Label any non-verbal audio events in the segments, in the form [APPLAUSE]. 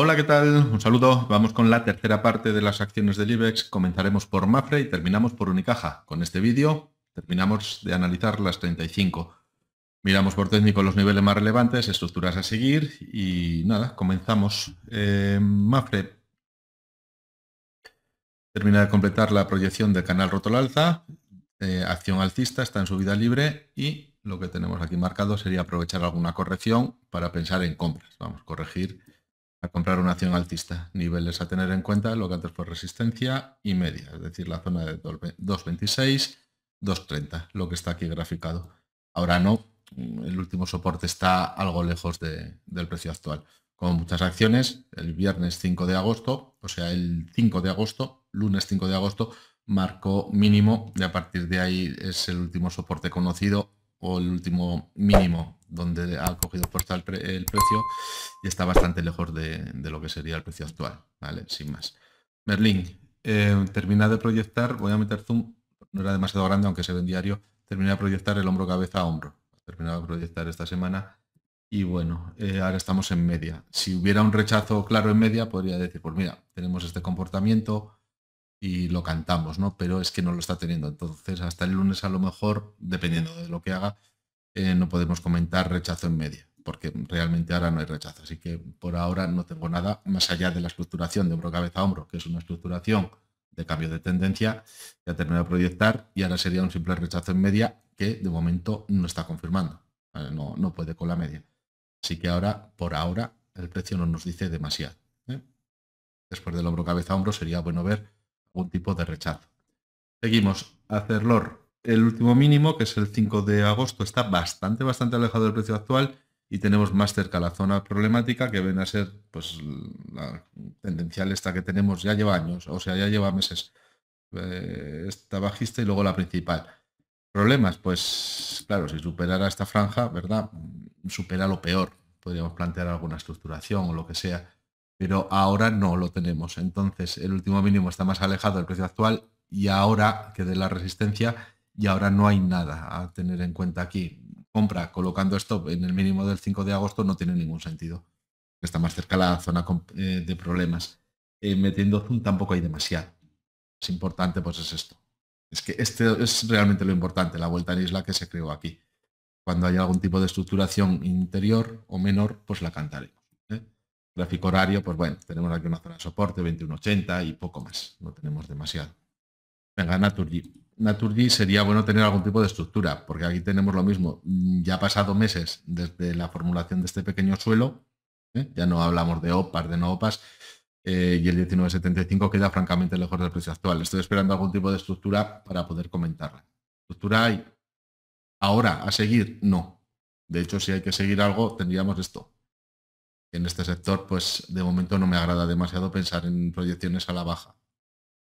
Hola, ¿qué tal? Un saludo. Vamos con la tercera parte de las acciones del IBEX. Comenzaremos por Mafre y terminamos por Unicaja. Con este vídeo terminamos de analizar las 35. Miramos por técnico los niveles más relevantes, estructuras a seguir y nada, comenzamos. Eh, Mafre termina de completar la proyección del canal roto alza, eh, acción alcista, está en su vida libre y lo que tenemos aquí marcado sería aprovechar alguna corrección para pensar en compras. Vamos, a corregir a comprar una acción altista. Niveles a tener en cuenta, lo que antes fue resistencia y media, es decir, la zona de 2.26, 2.30, lo que está aquí graficado. Ahora no, el último soporte está algo lejos del precio actual. Como muchas acciones, el viernes 5 de agosto, o sea, el 5 de agosto, lunes 5 de agosto, marcó mínimo y a partir de ahí es el último soporte conocido o el último mínimo donde ha cogido fuerza el, precio y está bastante lejos de, lo que sería el precio actual, ¿vale? Sin más. Merlin, eh, termina de proyectar, voy a meter zoom, no era demasiado grande aunque se ve en diario, termina de proyectar el hombro cabeza a hombro. Terminado de proyectar esta semana y bueno, eh, ahora estamos en media. Si hubiera un rechazo claro en media, podría decir, pues mira, tenemos este comportamiento, y lo cantamos, ¿no? Pero es que no lo está teniendo. Entonces, hasta el lunes a lo mejor, dependiendo de lo que haga, eh, no podemos comentar rechazo en media, porque realmente ahora no hay rechazo. Así que por ahora no tengo nada más allá de la estructuración de hombro cabeza a hombro, que es una estructuración de cambio de tendencia, ya terminado de proyectar y ahora sería un simple rechazo en media que de momento no está confirmando. No, puede con la media. Así que ahora, por ahora, el precio no nos dice demasiado. ¿eh? Después del hombro cabeza a hombro sería bueno ver algún tipo de rechazo. Seguimos. hacerlo. El último mínimo, que es el 5 de agosto, está bastante, bastante alejado del precio actual y tenemos más cerca la zona problemática que ven a ser pues la tendencial esta que tenemos ya lleva años, o sea, ya lleva meses eh, esta bajista y luego la principal. Problemas, pues claro, si superara esta franja, ¿verdad? Supera lo peor. Podríamos plantear alguna estructuración o lo que sea pero ahora no lo tenemos. Entonces, el último mínimo está más alejado del precio actual y ahora que de la resistencia y ahora no hay nada a tener en cuenta aquí. Compra colocando esto en el mínimo del 5 de agosto no tiene ningún sentido. Está más cerca la zona eh, de problemas. Eh, metiendo zoom tampoco hay demasiado. Es importante, pues es esto. Es que este es realmente lo importante, la vuelta en isla que se creó aquí. Cuando hay algún tipo de estructuración interior o menor, pues la cantaré. Gráfico horario, pues bueno, tenemos aquí una zona de soporte 2180 y poco más, no tenemos demasiado. Venga, Naturgy. Naturgy sería bueno tener algún tipo de estructura, porque aquí tenemos lo mismo. Mm, ya ha pasado meses desde la formulación de este pequeño suelo, ¿eh? ya no hablamos de OPAs, de no OPAs, eh, y el 1975 queda francamente lejos del precio actual. Estoy esperando algún tipo de estructura para poder comentarla. Estructura hay. Ahora, a seguir, no. De hecho, si hay que seguir algo, tendríamos esto en este sector, pues de momento no me agrada demasiado pensar en proyecciones a la baja.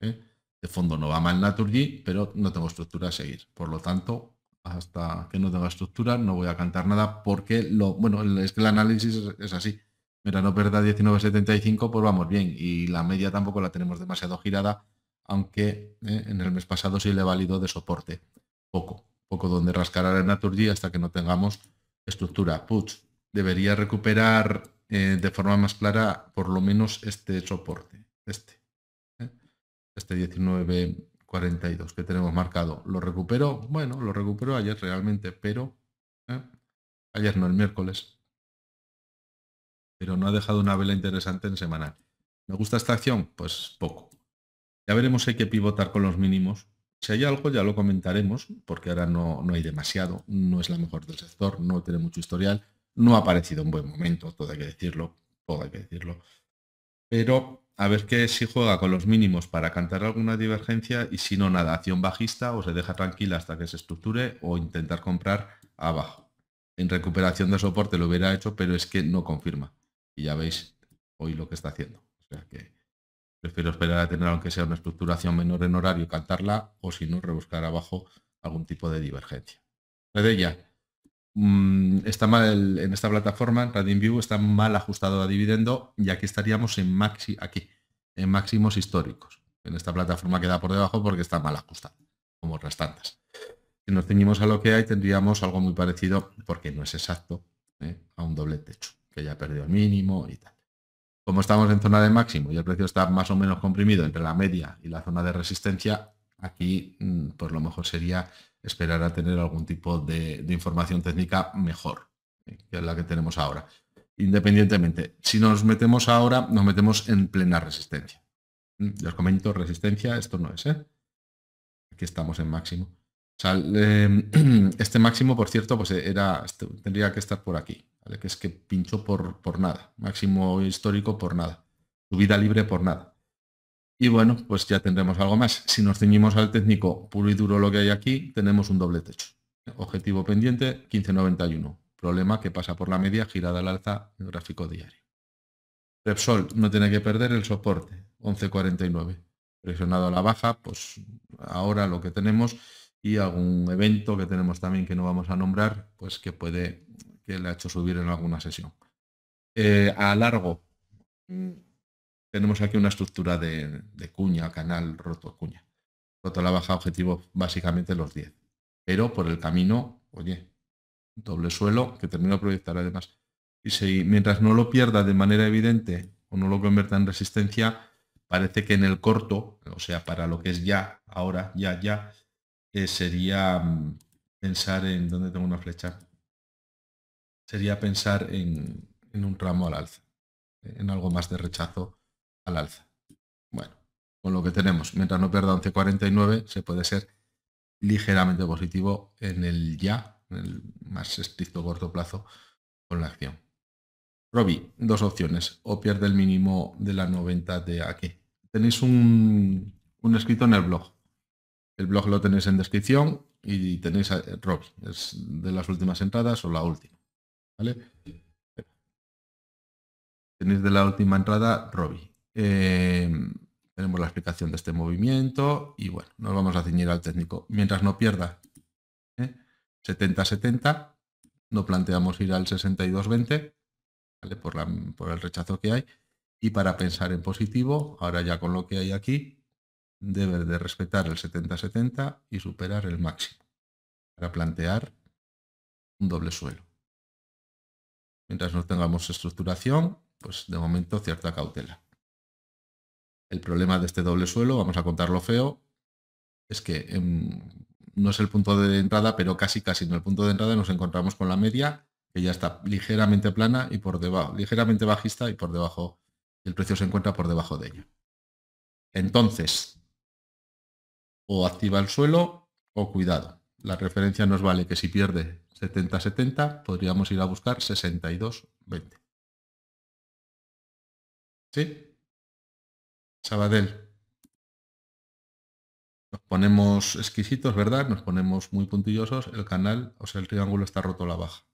¿eh? De fondo no va mal Naturgy, pero no tengo estructura a seguir. Por lo tanto, hasta que no tenga estructura no voy a cantar nada porque lo bueno, es que el análisis es, así. Mira, no perda 19.75, pues vamos bien. Y la media tampoco la tenemos demasiado girada, aunque ¿eh? en el mes pasado sí le válido de soporte. Poco, poco donde rascar a Naturgy hasta que no tengamos estructura. Puts, debería recuperar eh, de forma más clara por lo menos este soporte, este, ¿eh? este 1942 que tenemos marcado. ¿Lo recuperó? Bueno, lo recuperó ayer realmente, pero ¿eh? ayer no, el miércoles. Pero no ha dejado una vela interesante en semanal. ¿Me gusta esta acción? Pues poco. Ya veremos si hay que pivotar con los mínimos. Si hay algo ya lo comentaremos, porque ahora no, no hay demasiado, no es la mejor del sector, no tiene mucho historial no ha parecido un buen momento, todo hay que decirlo, todo hay que decirlo. Pero a ver que si juega con los mínimos para cantar alguna divergencia y si no nada, acción bajista o se deja tranquila hasta que se estructure o intentar comprar abajo. En recuperación de soporte lo hubiera hecho, pero es que no confirma. Y ya veis hoy lo que está haciendo. O sea que prefiero esperar a tener aunque sea una estructuración menor en horario, cantarla o si no, rebuscar abajo algún tipo de divergencia. Mm, está mal en esta plataforma, View está mal ajustado a dividendo ya que estaríamos en maxi, aquí, en máximos históricos. En esta plataforma queda por debajo porque está mal ajustado, como restantes. Si nos ceñimos a lo que hay, tendríamos algo muy parecido, porque no es exacto, ¿eh? a un doble techo, que ya perdió el mínimo y tal. Como estamos en zona de máximo y el precio está más o menos comprimido entre la media y la zona de resistencia, aquí mm, por pues lo mejor sería esperar a tener algún tipo de, información técnica mejor eh, que la que tenemos ahora. Independientemente, si nos metemos ahora, nos metemos en plena resistencia. Mm, les comento resistencia, esto no es, ¿eh? Aquí estamos en máximo. [CLEARS THROAT] este máximo, por cierto, pues era, este, tendría que estar por aquí, Que es que pincho por, por nada. Máximo histórico por nada. Subida libre por nada. Y bueno, pues ya tendremos algo más. Si nos ceñimos al técnico puro y duro lo que hay aquí, tenemos un doble techo. Objetivo pendiente 1591. Problema que pasa por la media girada al alza gráfico diario. Repsol no tiene que perder el soporte 1149. Presionado a la baja, pues ahora lo que tenemos y algún evento que tenemos también que no vamos a nombrar, pues que puede que le ha hecho subir en alguna sesión. Eh, a largo, mm tenemos aquí una estructura de, cuña, canal, roto, cuña. Roto la baja, objetivo básicamente los 10. Pero por el camino, oye, doble suelo, que termino de proyectar además. Y si mientras no lo pierda de manera evidente o no lo convierta en resistencia, parece que en el corto, o sea, para lo que es ya, ahora, ya, ya, eh, sería mm, pensar en dónde tengo una flecha. Sería pensar en, en un tramo al alza, en algo más de rechazo alza. Bueno, con lo que tenemos, mientras no pierda 11.49, se puede ser ligeramente positivo en el ya, en el más estricto corto plazo, con la acción. Robi, dos opciones. O pierde el mínimo de la 90 de aquí. Tenéis un, un escrito en el blog. El blog lo tenéis en descripción y tenéis a Robi. Es de las últimas entradas o la última. ¿Vale? Tenéis de la última entrada Robi. Em, tenemos la explicación de este movimiento y bueno, nos vamos a ceñir al técnico. Mientras no pierda 70-70, ¿eh? no planteamos ir al 62-20, por el rechazo que hay. Y para pensar en positivo, ahora ya con lo que hay aquí, debe de respetar el 70-70 y superar el máximo para plantear un doble suelo. Mientras no tengamos estructuración, pues de momento cierta cautela. El problema de este doble suelo, vamos a contarlo feo, es que em, no es el punto de entrada, pero casi casi en el punto de entrada nos encontramos con la media, que ya está ligeramente plana y por debajo, ligeramente bajista y por debajo, el precio se encuentra por debajo de ella. Entonces, o activa el suelo o cuidado. La referencia nos vale que si pierde 70-70, podríamos ir a buscar 62-20. ¿Sí? Sabadell. Nos ponemos exquisitos, ¿verdad? Nos ponemos muy puntillosos, el canal, o sea, el triángulo está roto a la baja.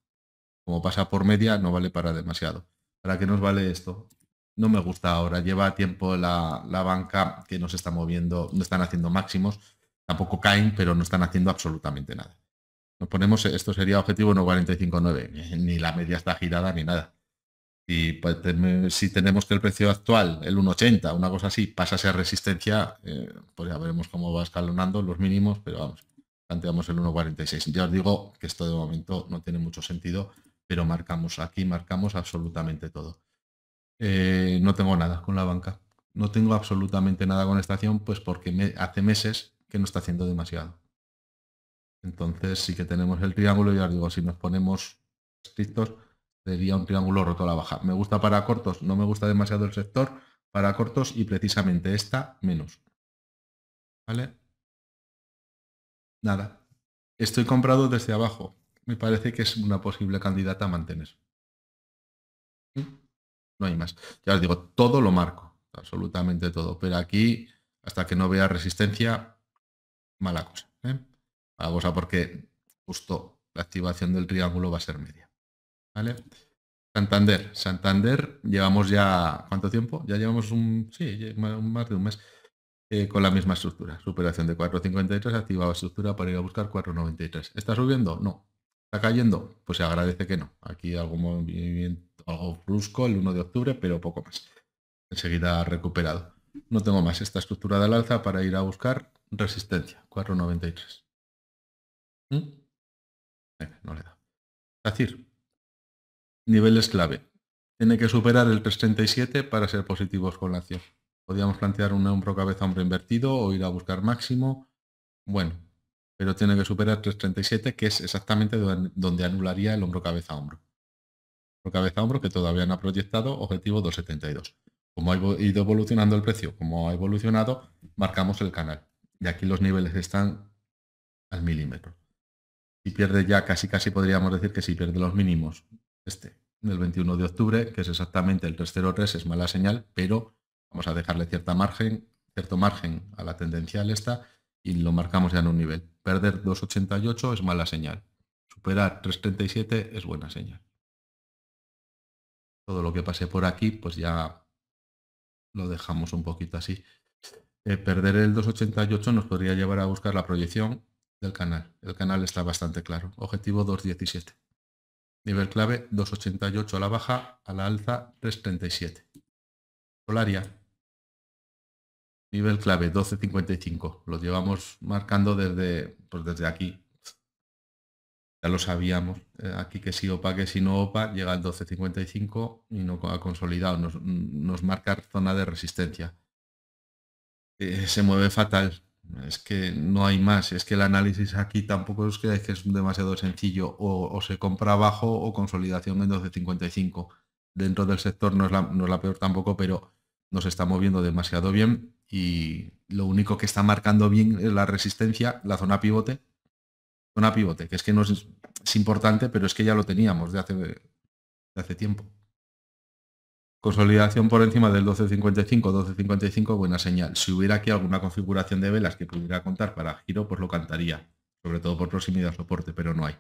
Como pasa por media, no vale para demasiado. ¿Para qué nos vale esto? No me gusta ahora, lleva tiempo la, banca que no está moviendo, no están haciendo máximos, tampoco caen, pero no están haciendo absolutamente nada. Nos ponemos, esto sería objetivo 1.45.9, ni la media está girada ni nada. Y pues, si tenemos que el precio actual, el 1,80, una cosa así, pasa a ser resistencia, eh, pues ya veremos cómo va escalonando los mínimos, pero vamos, planteamos el 1,46. Ya os digo que esto de momento no tiene mucho sentido, pero marcamos aquí, marcamos absolutamente todo. Eh, no tengo nada con la banca. No tengo absolutamente nada con esta acción, pues porque hace meses que no está haciendo demasiado. Entonces sí que tenemos el triángulo y os digo, si nos ponemos estrictos, sería un triángulo roto a la baja. Me gusta para cortos, no me gusta demasiado el sector para cortos y precisamente esta menos. ¿Vale? Nada. Estoy comprado desde abajo. Me parece que es una posible candidata a mantener. No hay más. Ya os digo, todo lo marco. Absolutamente todo. Pero aquí, hasta que no vea resistencia, mala cosa. ¿eh? Mala cosa porque justo la activación del triángulo va a ser media. ¿Vale? Santander. Santander, llevamos ya, ¿cuánto tiempo? Ya llevamos un, sí, más de un mes eh, con la misma estructura. Superación de 4.53, activado estructura para ir a buscar 4.93. ¿Está subiendo? No. ¿Está cayendo? Pues se agradece que no. Aquí algún movimiento, algo brusco el 1 de octubre, pero poco más. Enseguida ha recuperado. No tengo más. Esta estructura del alza para ir a buscar resistencia, 4.93. ¿Mm? no le da. decir Niveles clave. Tiene que superar el 337 para ser positivos con la acción. Podríamos plantear un hombro cabeza hombro invertido o ir a buscar máximo. Bueno, pero tiene que superar 337 que es exactamente donde anularía el hombro cabeza hombro. Hombro cabeza hombro que todavía no ha proyectado objetivo 272. Como ha ido evolucionando el precio, como ha evolucionado, marcamos el canal. Y aquí los niveles están al milímetro. Si pierde ya, casi casi podríamos decir que si pierde los mínimos este, el 21 de octubre, que es exactamente el 303, es mala señal, pero vamos a dejarle cierta margen, cierto margen a la tendencial esta y lo marcamos ya en un nivel. Perder 2.88 es mala señal. Superar 3.37 es buena señal. Todo lo que pase por aquí, pues ya lo dejamos un poquito así. Eh, perder el 2.88 nos podría llevar a buscar la proyección del canal. El canal está bastante claro. Objetivo 2.17. Nivel clave 288 a la baja, a la alza 337. Solaria. Nivel clave 1255. Lo llevamos marcando desde, pues desde aquí. Ya lo sabíamos. Eh, aquí que si OPA, que si no OPA, llega al 1255 y no ha consolidado. Nos, marca zona de resistencia. Eh, se mueve fatal. Es que no hay más, es que el análisis aquí tampoco es que, es demasiado sencillo, o, se compra abajo o consolidación en 12.55. Dentro del sector no es, la, no es la peor tampoco, pero nos está moviendo demasiado bien y lo único que está marcando bien es la resistencia, la zona pivote, zona pivote, que es que no es, es importante, pero es que ya lo teníamos de hace, de hace tiempo. Consolidación por encima del 1255, 1255, buena señal. Si hubiera aquí alguna configuración de velas que pudiera contar para giro, pues lo cantaría, sobre todo por proximidad al soporte, pero no hay.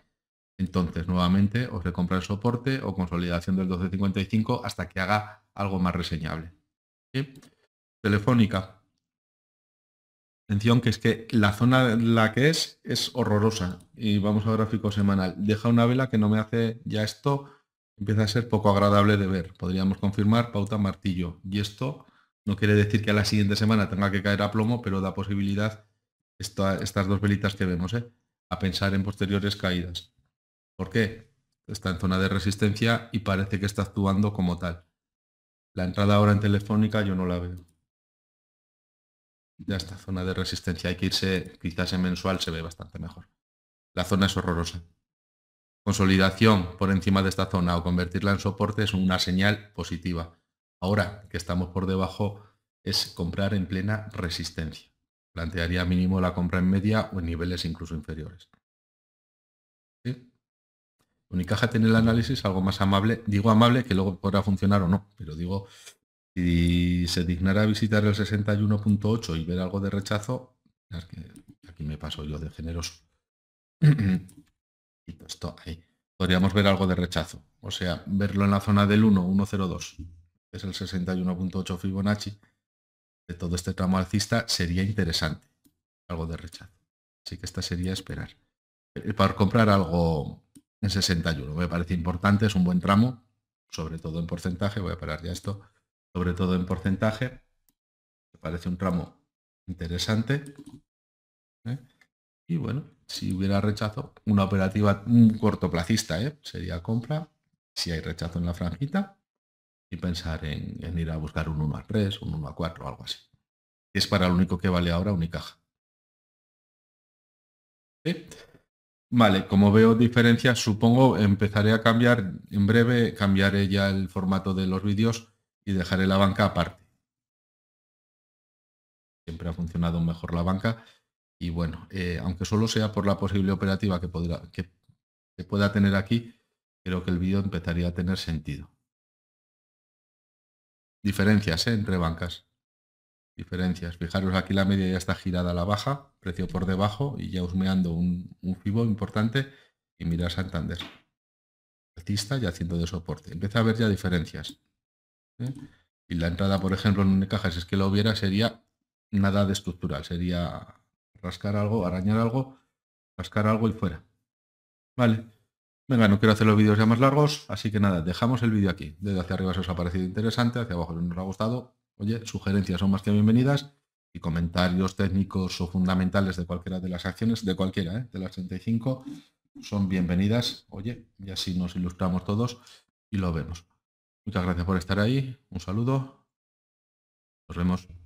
Entonces, nuevamente, os compra el soporte o consolidación del 1255 hasta que haga algo más reseñable. Telefónica. Atención, que es que la zona en la que es es horrorosa. Y vamos al gráfico semanal. Deja una vela que no me hace ya esto empieza a ser poco agradable de ver. Podríamos confirmar pauta martillo. Y esto no quiere decir que a la siguiente semana tenga que caer a plomo, pero da posibilidad estas dos velitas que vemos, ¿eh? a pensar en posteriores caídas. ¿Por qué? Está en zona de resistencia y parece que está actuando como tal. La entrada ahora en telefónica yo no la veo. Ya esta zona de resistencia hay que irse, quizás en mensual se ve bastante mejor. La zona es horrorosa consolidación por encima de esta zona o convertirla en soporte es una señal positiva. Ahora que estamos por debajo es comprar en plena resistencia. Plantearía mínimo la compra en media o en niveles incluso inferiores. ¿Sí? Unicaja tiene el análisis algo más amable, digo amable que luego podrá funcionar o no, pero digo, si se dignara visitar el 61.8 y ver algo de rechazo, aquí me paso yo de generoso. [CLEARS THROAT] y ahí. Podríamos ver algo de rechazo, o sea, verlo en la zona del 1, 102, que es el 61.8 Fibonacci, de todo este tramo alcista, sería interesante. Algo de rechazo. Así que esta sería esperar. Eh, para comprar algo en 61, me parece importante, es un buen tramo, sobre todo en porcentaje, voy a parar ya esto, sobre todo en porcentaje, me parece un tramo interesante. ¿eh? Y bueno, si hubiera rechazo, una operativa un cortoplacista, ¿eh? sería compra, si hay rechazo en la franjita, y pensar en, ir a buscar un 1 a 3, un 1 a 4 o algo así. Es para lo único que vale ahora Unicaja. ¿Sí? Vale, como veo diferencias, supongo empezaré a cambiar, en breve cambiaré ya el formato de los vídeos y dejaré la banca aparte. Siempre ha funcionado mejor la banca y bueno, eh, aunque solo sea por la posible operativa que, podrá, que, pueda tener aquí, creo que el vídeo empezaría a tener sentido. Diferencias ¿eh? entre bancas. Diferencias. Fijaros, aquí la media ya está girada a la baja, precio por debajo y ya husmeando un, un FIBO importante y mira Santander. Artista y haciendo de soporte. Empieza a ver ya diferencias. ¿eh? Y la entrada, por ejemplo, en un caja si es que lo hubiera, sería nada de estructural, sería rascar algo, arañar algo, rascar algo y fuera. Vale. Venga, no quiero hacer los vídeos ya más largos, así que nada, dejamos el vídeo aquí. Desde hacia arriba si os ha parecido interesante, hacia abajo si nos ha gustado. Oye, sugerencias son más que bienvenidas y comentarios técnicos o fundamentales de cualquiera de las acciones, de cualquiera, ¿eh? de las 35, son bienvenidas. Oye, y así nos ilustramos todos y lo vemos. Muchas gracias por estar ahí. Un saludo. Nos vemos.